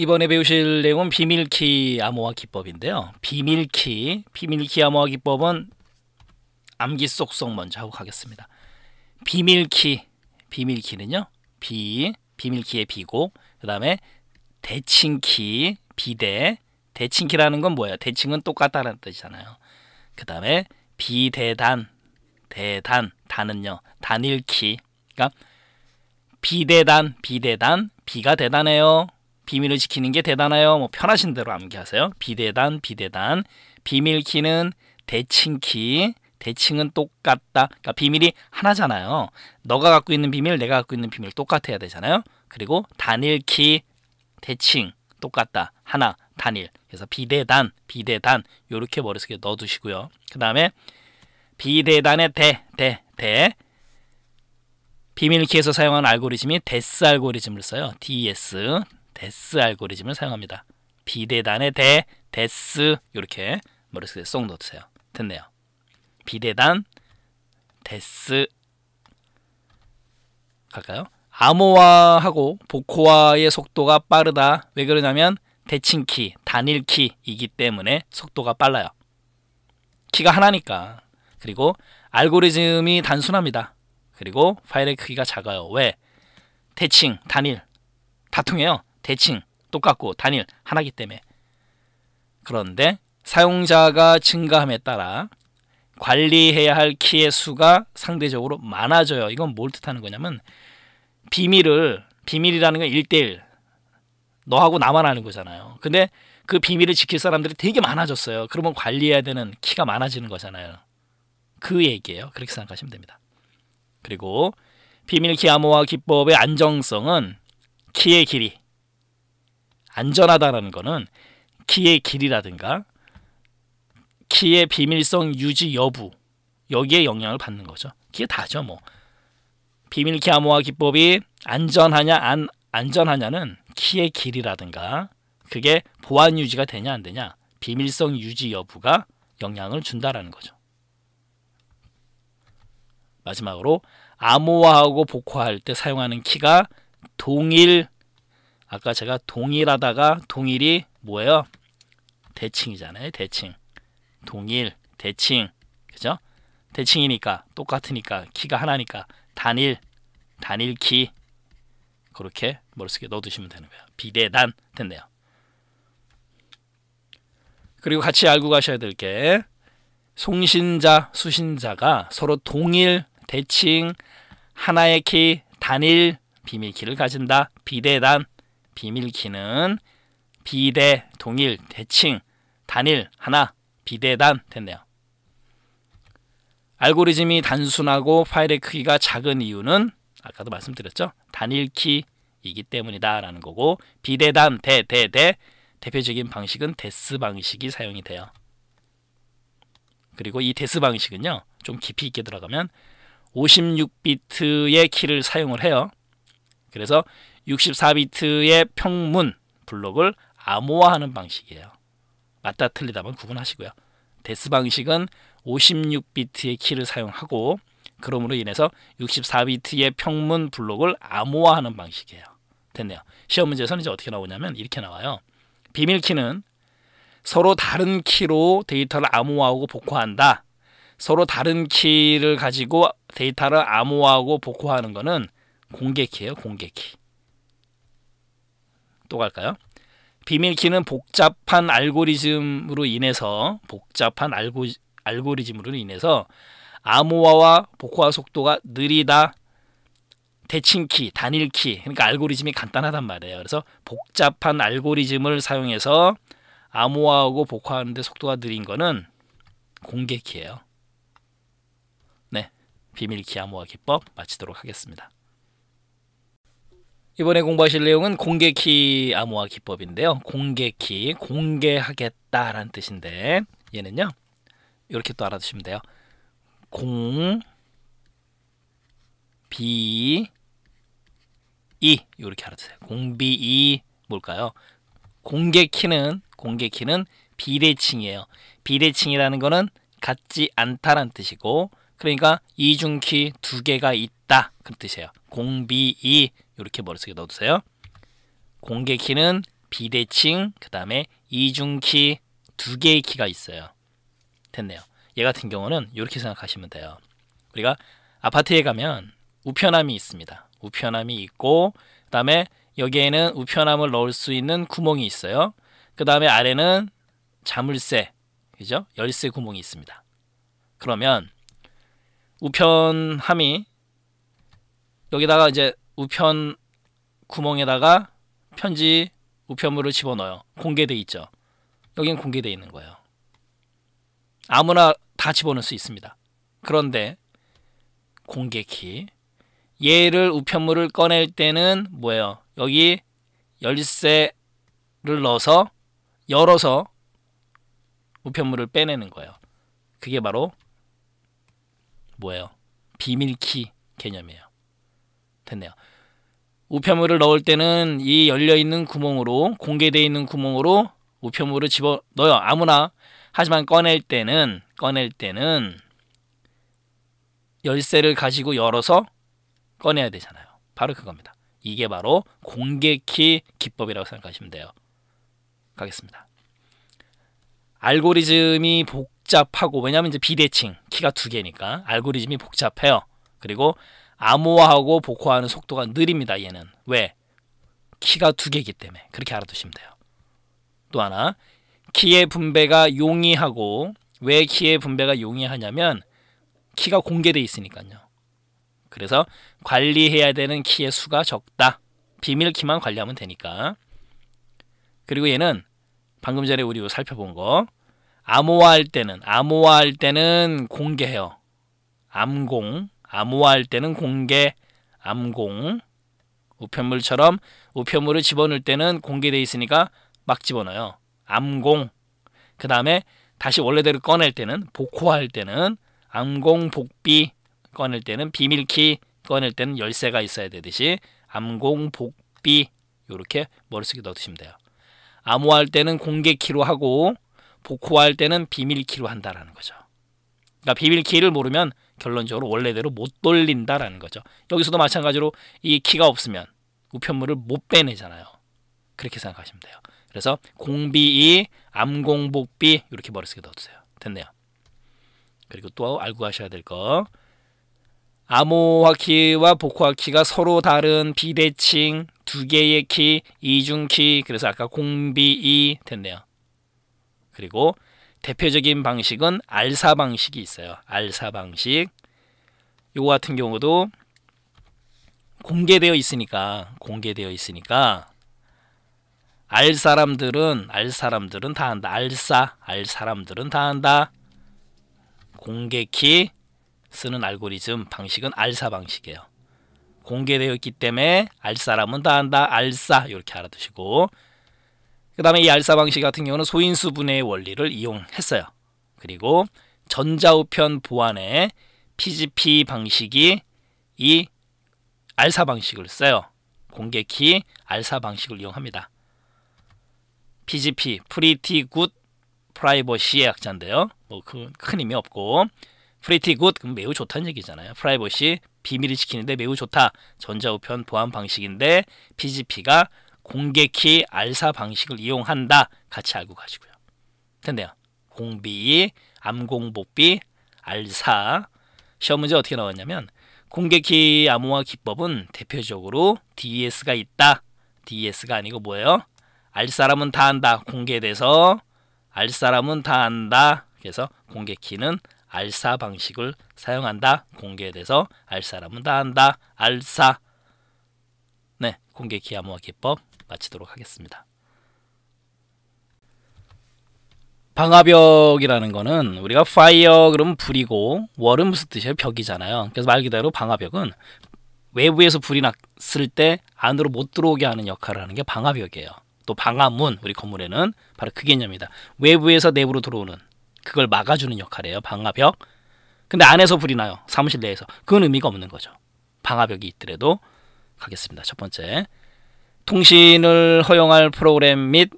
이번에 배우실 내용은 비밀키 암호화 기법인데요. 비밀키, 비밀키 암호화 기법은 암기 속성 먼저 하고 가겠습니다. 비밀키, 비밀키는요. 비, 비밀키의 비고 그 다음에 대칭키, 비대, 대칭키라는 건 뭐예요? 대칭은 똑같다는 뜻이잖아요. 그 다음에 비대단, 대단, 단은요. 단일키, 그러니까 비대단, 비대단, 비가 대단해요. 비밀을 지키는 게 대단하여 뭐 편하신 대로 암기하세요. 비대단, 비대단. 비밀키는 대칭키. 대칭은 똑같다. 그러니까 비밀이 하나잖아요. 너가 갖고 있는 비밀, 내가 갖고 있는 비밀 똑같아야 되잖아요. 그리고 단일키, 대칭 똑같다. 하나, 단일. 그래서 비대단, 비대단 이렇게 머릿속에 넣어두시고요. 그 다음에 비대단의 대, 대, 대 비밀키에서 사용하는 알고리즘이 데스 알고리즘을 써요. d s 데스 알고리즘을 사용합니다. 비대단의 대, 데스 이렇게 머릿속에 쏙 넣으세요. 됐네요. 비대단, 데스 갈까요? 암호화하고 보코화의 속도가 빠르다. 왜 그러냐면 대칭키, 단일키이기 때문에 속도가 빨라요. 키가 하나니까. 그리고 알고리즘이 단순합니다. 그리고 파일의 크기가 작아요. 왜? 대칭, 단일 다 통해요. 대칭 똑같고 단일 하나기 때문에 그런데 사용자가 증가함에 따라 관리해야 할 키의 수가 상대적으로 많아져요. 이건 뭘 뜻하는 거냐면 비밀을 비밀이라는 건일대일 너하고 나만 아는 거잖아요. 근데 그 비밀을 지킬 사람들이 되게 많아졌어요. 그러면 관리해야 되는 키가 많아지는 거잖아요. 그 얘기예요. 그렇게 생각하시면 됩니다. 그리고 비밀 키 암호화 기법의 안정성은 키의 길이 안전하다라는 거는 키의 길이라든가 키의 비밀성 유지 여부 여기에 영향을 받는 거죠. 그게 다죠 뭐. 비밀 키 암호화 기법이 안전하냐 안 안전하냐는 키의 길이라든가 그게 보안 유지가 되냐 안 되냐 비밀성 유지 여부가 영향을 준다라는 거죠. 마지막으로 암호화하고 복화할 때 사용하는 키가 동일 아까 제가 동일하다가 동일이 뭐예요? 대칭이잖아요. 대칭. 동일, 대칭. 그죠? 대칭이니까 똑같으니까 키가 하나니까 단일, 단일 키. 그렇게 머릿속에 넣어두시면 되는 거예요. 비대단 됐네요. 그리고 같이 알고 가셔야 될 게 송신자, 수신자가 서로 동일, 대칭, 하나의 키, 단일, 비밀키를 가진다. 비대단 비밀키는 비대, 동일, 대칭, 단일, 하나, 비대단 됐네요. 알고리즘이 단순하고 파일의 크기가 작은 이유는 아까도 말씀드렸죠. 단일키이기 때문이다 라는 거고 비대단, 대, 대, 대 대표적인 방식은 데스 방식이 사용이 돼요. 그리고 이 데스 방식은요. 좀 깊이 있게 들어가면 56비트의 키를 사용을 해요. 그래서 64비트의 평문 블록을 암호화하는 방식이에요. 맞다 틀리다만 구분하시고요. 데스 방식은 56비트의 키를 사용하고 그러므로 인해서 64비트의 평문 블록을 암호화하는 방식이에요. 됐네요. 시험 문제에서는 이제 어떻게 나오냐면 이렇게 나와요. 비밀키는 서로 다른 키로 데이터를 암호화하고 복호한다. 서로 다른 키를 가지고 데이터를 암호화하고 복호하는 것은 공개키예요. 공개키. 또 갈까요? 비밀키는 복잡한 알고리즘으로 인해서 복잡한 알고, 알고리즘으로 인해서 암호화와 복화 속도가 느리다. 대칭키, 단일키, 그러니까 알고리즘이 간단하단 말이에요. 그래서 복잡한 알고리즘을 사용해서 암호화하고 복화하는데 속도가 느린 거는 공개키예요. 네, 비밀키 암호화 기법 마치도록 하겠습니다. 이번에 공부하실 내용은 공개키 암호화 기법인데요. 공개키, 공개하겠다라는 뜻인데 얘는요. 이렇게 또 알아두시면 돼요. 공, 비, 이 이렇게 알아두세요. 공비 이 뭘까요? 공개키는 공개키는 비대칭이에요. 비대칭이라는 거는 같지 않다라는 뜻이고 그러니까 이중키 두 개가 있다 그 뜻이에요. 공비 이 이렇게 머릿속에 넣어두세요. 공개 키는 비대칭, 그 다음에 이중 키두 개의 키가 있어요. 됐네요. 얘 같은 경우는 이렇게 생각하시면 돼요. 우리가 아파트에 가면 우편함이 있습니다. 우편함이 있고 그 다음에 여기에는 우편함을 넣을 수 있는 구멍이 있어요. 그 다음에 아래는 자물쇠, 그죠? 열쇠 구멍이 있습니다. 그러면 우편함이 여기다가 이제 우편 구멍에다가 편지 우편물을 집어넣어요. 공개돼 있죠. 여긴 공개돼 있는 거예요. 아무나 다 집어넣을 수 있습니다. 그런데 공개키 얘를 우편물을 꺼낼 때는 뭐예요? 여기 열쇠를 넣어서 열어서 우편물을 빼내는 거예요. 그게 바로 뭐예요? 비밀키 개념이에요. 됐네요. 우편물을 넣을 때는 이 열려있는 구멍으로 공개되어 있는 구멍으로 우편물을 집어 넣어요. 아무나. 하지만 꺼낼 때는 꺼낼 때는 열쇠를 가지고 열어서 꺼내야 되잖아요. 바로 그겁니다. 이게 바로 공개키 기법이라고 생각하시면 돼요. 가겠습니다. 알고리즘이 복잡하고 왜냐하면 이제 비대칭 키가 두 개니까 알고리즘이 복잡해요. 그리고 암호화하고 복호하는 속도가 느립니다. 얘는. 왜? 키가 두 개이기 때문에 그렇게 알아두시면 돼요. 또 하나 키의 분배가 용이하고 왜 키의 분배가 용이하냐면 키가 공개돼 있으니까요. 그래서 관리해야 되는 키의 수가 적다. 비밀 키만 관리하면 되니까. 그리고 얘는 방금 전에 우리 살펴본 거 암호화할 때는 암호화할 때는 공개해요. 암공 암호화할 때는 공개, 암공. 우편물처럼 우편물을 집어넣을 때는 공개돼 있으니까 막 집어넣어요. 암공. 그 다음에 다시 원래대로 꺼낼 때는 복호할 화 때는 암공 복비 꺼낼 때는 비밀키 꺼낼 때는 열쇠가 있어야 되듯이 암공 복비 이렇게 머릿속에 넣어두시면 돼요. 암호할 화 때는 공개키로 하고 복호할 화 때는 비밀키로 한다라는 거죠. 그러니까 비밀키를 모르면 결론적으로 원래대로 못 돌린다라는 거죠. 여기서도 마찬가지로 이 키가 없으면 우편물을 못 빼내잖아요. 그렇게 생각하시면 돼요. 그래서 공비 이 암공복비 이렇게 머릿속에 넣어두세요. 됐네요. 그리고 또 알고 가셔야 될 거. 암호화 키와 복화 키가 서로 다른 비대칭 두 개의 키, 이중 키, 그래서 아까 공비 이 됐네요. 그리고 대표적인 방식은 알사 방식이 있어요. 알사 방식. 요거 같은 경우도 공개되어 있으니까 공개되어 있으니까 알 사람들은 알 사람들은 다 한다. 알사 알 사람들은 다 한다. 공개키 쓰는 알고리즘 방식은 알사 방식이에요. 공개되어 있기 때문에 알 사람은 다 한다. 알사 이렇게 알아두시고 그 다음에 이 알사 방식 같은 경우는 소인수 분해의 원리를 이용했어요. 그리고 전자우편 보안에 PGP 방식이 이 알사 방식을 써요. 공개키 알사 방식을 이용합니다. PGP, Pretty Good Privacy의 약자인데요. 뭐 그큰 의미 없고 Pretty Good, 그 매우 좋다는 얘기잖아요. Privacy, 비밀을 지키는데 매우 좋다. 전자우편 보안 방식인데 PGP가 공개키 알사 방식을 이용한다. 같이 알고 가시고요. 됐네요. 공비, 암공복비, 알사. 시험 문제 어떻게 나왔냐면 공개키 암호화 기법은 대표적으로 DES가 있다. DES가 아니고 뭐예요? 알 사람은 다 안다. 공개돼서 알 사람은 다 안다. 그래서 공개키는 알사 방식을 사용한다. 공개돼서 알 사람은 다 안다. 알사. 네, 공개키 암호화 기법 마치도록 하겠습니다. 방화벽이라는 거는 우리가 파이어 그러면 불이고 월은 무슨 뜻이에요? 벽이잖아요. 그래서 말 그대로 방화벽은 외부에서 불이 났을 때 안으로 못 들어오게 하는 역할을 하는 게 방화벽이에요. 또 방화문 우리 건물에는 바로 그 개념이다. 외부에서 내부로 들어오는 그걸 막아주는 역할이에요. 방화벽. 근데 안에서 불이 나요. 사무실 내에서. 그건 의미가 없는 거죠. 방화벽이 있더라도 가겠습니다. 첫 번째. 통신을 허용할 프로그램 및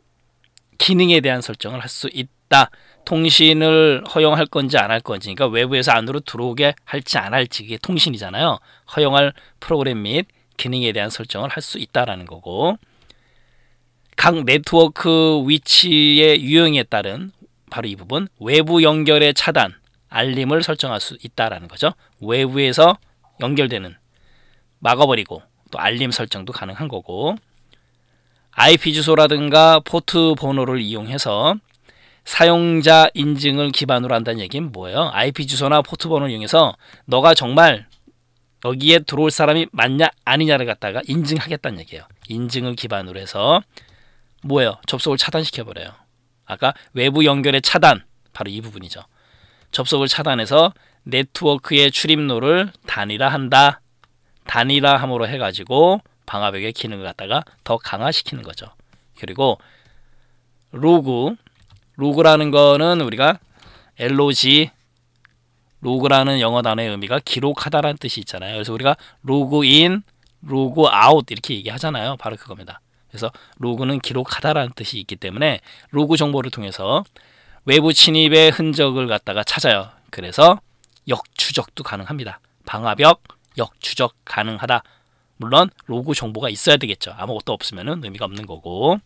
기능에 대한 설정을 할 수 있다. 통신을 허용할 건지 안 할 건지 그러니까 외부에서 안으로 들어오게 할지 안 할지 이게 통신이잖아요. 허용할 프로그램 및 기능에 대한 설정을 할 수 있다라는 거고 각 네트워크 위치의 유형에 따른 바로 이 부분 외부 연결의 차단 알림을 설정할 수 있다라는 거죠. 외부에서 연결되는 막아버리고 또 알림 설정도 가능한 거고 IP 주소라든가 포트 번호를 이용해서 사용자 인증을 기반으로 한다는 얘기는 뭐예요? IP 주소나 포트 번호를 이용해서 너가 정말 여기에 들어올 사람이 맞냐 아니냐를 갖다가 인증하겠다는 얘기예요. 인증을 기반으로 해서 뭐예요? 접속을 차단시켜 버려요. 아까 외부 연결의 차단 바로 이 부분이죠. 접속을 차단해서 네트워크의 출입로를 단일화한다. 단일화함으로 해가지고 방화벽의 기능을 갖다가 더 강화시키는 거죠. 그리고 로그 로그라는 거는 우리가 LOG 로그라는 영어 단어의 의미가 기록하다라는 뜻이 있잖아요. 그래서 우리가 로그인, 로그아웃 이렇게 얘기하잖아요. 바로 그겁니다. 그래서 로그는 기록하다라는 뜻이 있기 때문에 로그 정보를 통해서 외부 침입의 흔적을 갖다가 찾아요. 그래서 역추적도 가능합니다. 방화벽, 역추적 가능하다. 물론 로그 정보가 있어야 되겠죠. 아무것도 없으면 의미가 없는 거고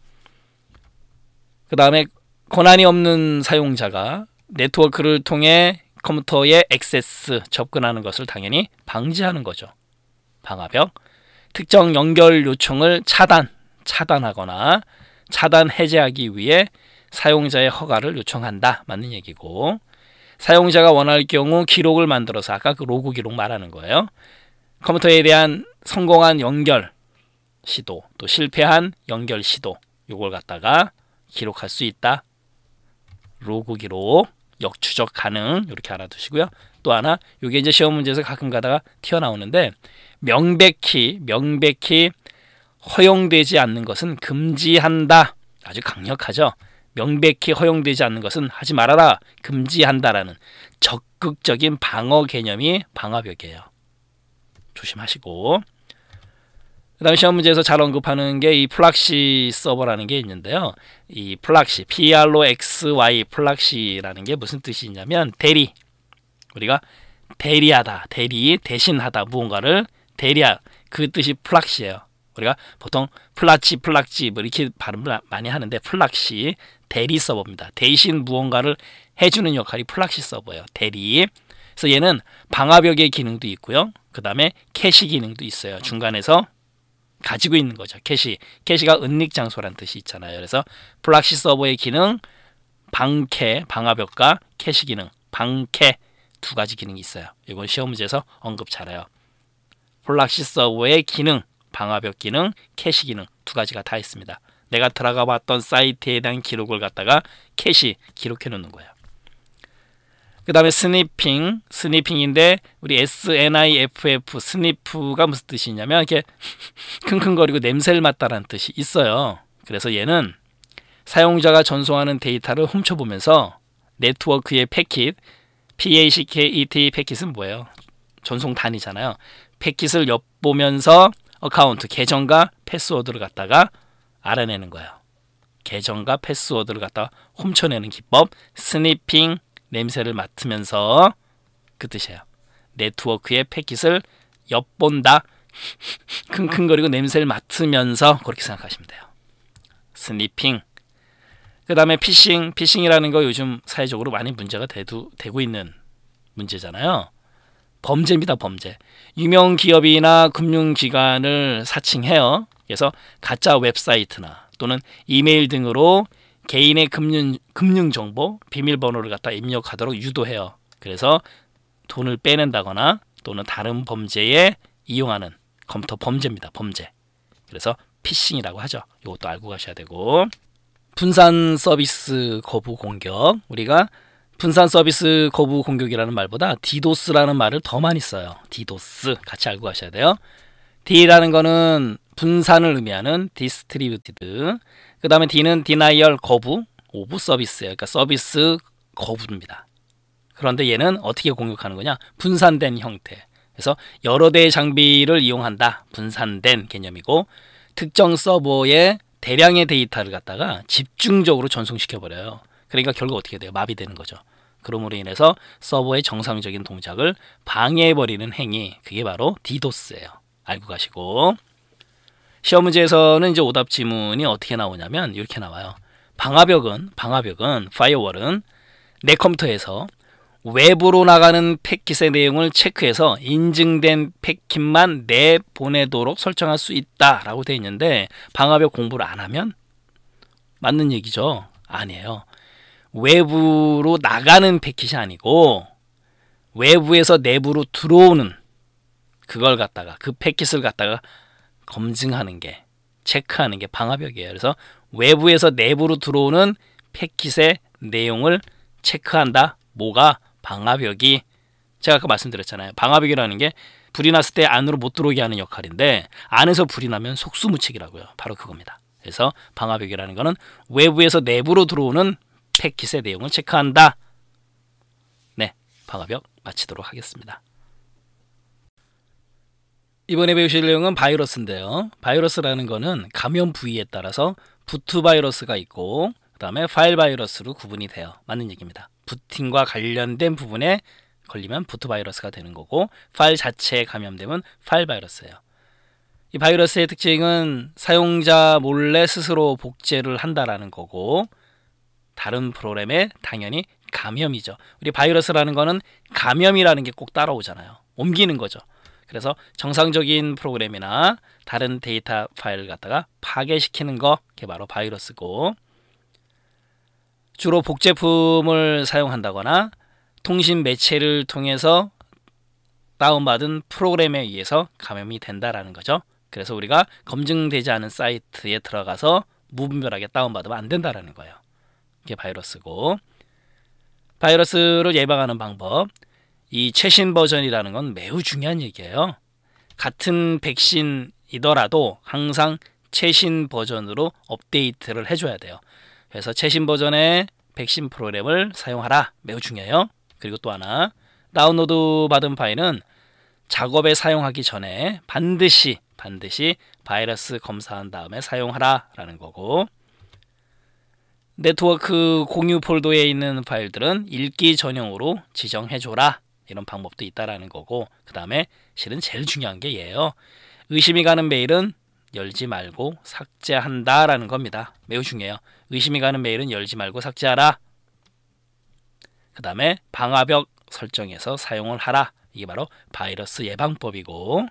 그 다음에 권한이 없는 사용자가 네트워크를 통해 컴퓨터에 액세스 접근하는 것을 당연히 방지하는 거죠. 방화벽 특정 연결 요청을 차단, 차단하거나 차단 해제하기 위해 사용자의 허가를 요청한다. 맞는 얘기고 사용자가 원할 경우 기록을 만들어서 아까 그 로그 기록 말하는 거예요. 컴퓨터에 대한 성공한 연결 시도 또 실패한 연결 시도 요걸 갖다가 기록할 수 있다. 로그 기록 역추적 가능 이렇게 알아두시고요. 또 하나 요게 이제 시험 문제에서 가끔 가다가 튀어나오는데 명백히 명백히 허용되지 않는 것은 금지한다. 아주 강력하죠. 명백히 허용되지 않는 것은 하지 말아라 금지한다라는 적극적인 방어 개념이 방어벽이에요 조심하시고 그다음 시험 문제에서 잘 언급하는 게 이 플락시 서버라는 게 있는데요. 이 플락시 PROXY 플락시라는 게 무슨 뜻이냐면 대리 우리가 대리하다 대리 대신하다 무언가를 대리하 그 뜻이 플락시예요. 우리가 보통 플라치 플락지 뭐 이렇게 발음을 많이 하는데 플락시 대리 서버입니다. 대신 무언가를 해주는 역할이 플락시 서버예요. 대리 그래서 얘는 방화벽의 기능도 있고요. 그 다음에 캐시 기능도 있어요. 중간에서 가지고 있는 거죠. 캐시. 캐시가 은닉 장소란 뜻이 있잖아요. 그래서 플락시 서버의 기능, 방캐, 방화벽과 캐시 기능, 방캐 두 가지 기능이 있어요. 이건 시험 문제에서 언급 잘해요. 플락시 서버의 기능, 방화벽 기능, 캐시 기능 두 가지가 다 있습니다. 내가 들어가 봤던 사이트에 대한 기록을 갖다가 캐시 기록해 놓는 거예요. 그 다음에 스니핑, 스니핑인데 우리 S-N-I-F-F, 스니프가 무슨 뜻이냐면 이렇게 킁킁거리고 냄새를 맡다라는 뜻이 있어요. 그래서 얘는 사용자가 전송하는 데이터를 훔쳐보면서 네트워크의 패킷, PACKET 패킷은 뭐예요? 전송 단위잖아요. 패킷을 엿보면서 어카운트, 계정과 패스워드를 갖다가 알아내는 거예요. 계정과 패스워드를 갖다 훔쳐내는 기법 스니핑 냄새를 맡으면서 그 뜻이에요. 네트워크의 패킷을 엿본다. 킁킁거리고 냄새를 맡으면서 그렇게 생각하시면 돼요. 스니핑. 그 다음에 피싱. 피싱이라는 거 요즘 사회적으로 많이 문제가 되도, 되고 있는 문제잖아요. 범죄입니다. 범죄. 유명 기업이나 금융기관을 사칭해요. 그래서 가짜 웹사이트나 또는 이메일 등으로 개인의 금융 금융 정보, 비밀번호를 갖다 입력하도록 유도해요. 그래서 돈을 빼낸다거나 또는 다른 범죄에 이용하는 검토 범죄입니다. 범죄. 그래서 피싱이라고 하죠. 이것도 알고 가셔야 되고 분산 서비스 거부 공격 우리가 분산 서비스 거부 공격이라는 말보다 디도스라는 말을 더 많이 써요. 디도스 같이 알고 가셔야 돼요. D라는 거는 분산을 의미하는 디스트리뷰티드 그 다음에 D는 디나이얼 거부, 오브 서비스, 그러니까 서비스 거부입니다. 그런데 얘는 어떻게 공격하는 거냐? 분산된 형태. 그래서 여러 대의 장비를 이용한다. 분산된 개념이고 특정 서버에 대량의 데이터를 갖다가 집중적으로 전송시켜버려요. 그러니까 결국 어떻게 돼요? 마비되는 거죠. 그러므로 인해서 서버의 정상적인 동작을 방해해버리는 행위, 그게 바로 디도스예요. 알고 가시고 시험 문제에서는 이제 오답 지문이 어떻게 나오냐면 이렇게 나와요. 방화벽은 방화벽은 파이어월은 내 컴퓨터에서 외부로 나가는 패킷의 내용을 체크해서 인증된 패킷만 내보내도록 설정할 수 있다라고 돼 있는데 방화벽 공부를 안 하면 맞는 얘기죠? 아니에요. 외부로 나가는 패킷이 아니고 외부에서 내부로 들어오는 그걸 갖다가 그 패킷을 갖다가 검증하는 게 체크하는 게 방화벽이에요. 그래서 외부에서 내부로 들어오는 패킷의 내용을 체크한다. 뭐가 방화벽이 제가 아까 말씀드렸잖아요. 방화벽이라는 게 불이 났을 때 안으로 못 들어오게 하는 역할인데 안에서 불이 나면 속수무책이라고요. 바로 그겁니다. 그래서 방화벽이라는 거는 외부에서 내부로 들어오는 패킷의 내용을 체크한다. 네, 방화벽 마치도록 하겠습니다. 이번에 배우실 내용은 바이러스인데요. 바이러스라는 거는 감염 부위에 따라서 부트 바이러스가 있고 그다음에 파일 바이러스로 구분이 돼요. 맞는 얘기입니다. 부팅과 관련된 부분에 걸리면 부트 바이러스가 되는 거고 파일 자체에 감염되면 파일 바이러스예요. 이 바이러스의 특징은 사용자 몰래 스스로 복제를 한다라는 거고 다른 프로그램에 당연히 감염이죠. 우리 바이러스라는 거는 감염이라는 게 꼭 따라오잖아요. 옮기는 거죠. 그래서 정상적인 프로그램이나 다른 데이터 파일을 갖다가 파괴시키는 거 그게 바로 바이러스고 주로 복제품을 사용한다거나 통신 매체를 통해서 다운받은 프로그램에 의해서 감염이 된다라는 거죠. 그래서 우리가 검증되지 않은 사이트에 들어가서 무분별하게 다운받으면 안 된다라는 거예요. 이게 바이러스고 바이러스를 예방하는 방법 이 최신 버전이라는 건 매우 중요한 얘기예요. 같은 백신이더라도 항상 최신 버전으로 업데이트를 해줘야 돼요. 그래서 최신 버전의 백신 프로그램을 사용하라. 매우 중요해요. 그리고 또 하나, 다운로드 받은 파일은 작업에 사용하기 전에 반드시, 반드시 바이러스 검사한 다음에 사용하라. 라는 거고, 네트워크 공유 폴더에 있는 파일들은 읽기 전용으로 지정해줘라 이런 방법도 있다라는 거고 그 다음에 실은 제일 중요한 게 얘예요. 의심이 가는 메일은 열지 말고 삭제한다라는 겁니다. 매우 중요해요. 의심이 가는 메일은 열지 말고 삭제하라. 그 다음에 방화벽 설정에서 사용을 하라. 이게 바로 바이러스 예방법이고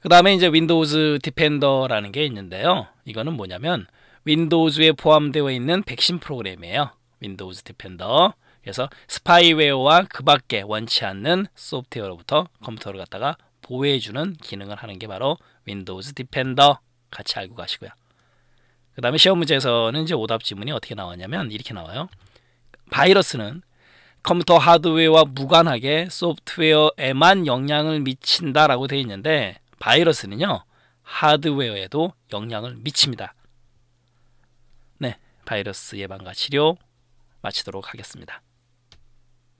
그 다음에 이제 윈도우즈 디펜더라는 게 있는데요. 이거는 뭐냐면 윈도우즈에 포함되어 있는 백신 프로그램이에요. 윈도우즈 디펜더 그래서 스파이웨어와 그 밖에 원치 않는 소프트웨어로부터 컴퓨터를 갖다가 보호해주는 기능을 하는 게 바로 윈도우즈 디펜더 같이 알고 가시고요. 그 다음에 시험 문제에서는 이제 오답 지문이 어떻게 나왔냐면 이렇게 나와요. 바이러스는 컴퓨터 하드웨어와 무관하게 소프트웨어에만 영향을 미친다라고 되어 있는데 바이러스는요 하드웨어에도 영향을 미칩니다. 네, 바이러스 예방과 치료 마치도록 하겠습니다.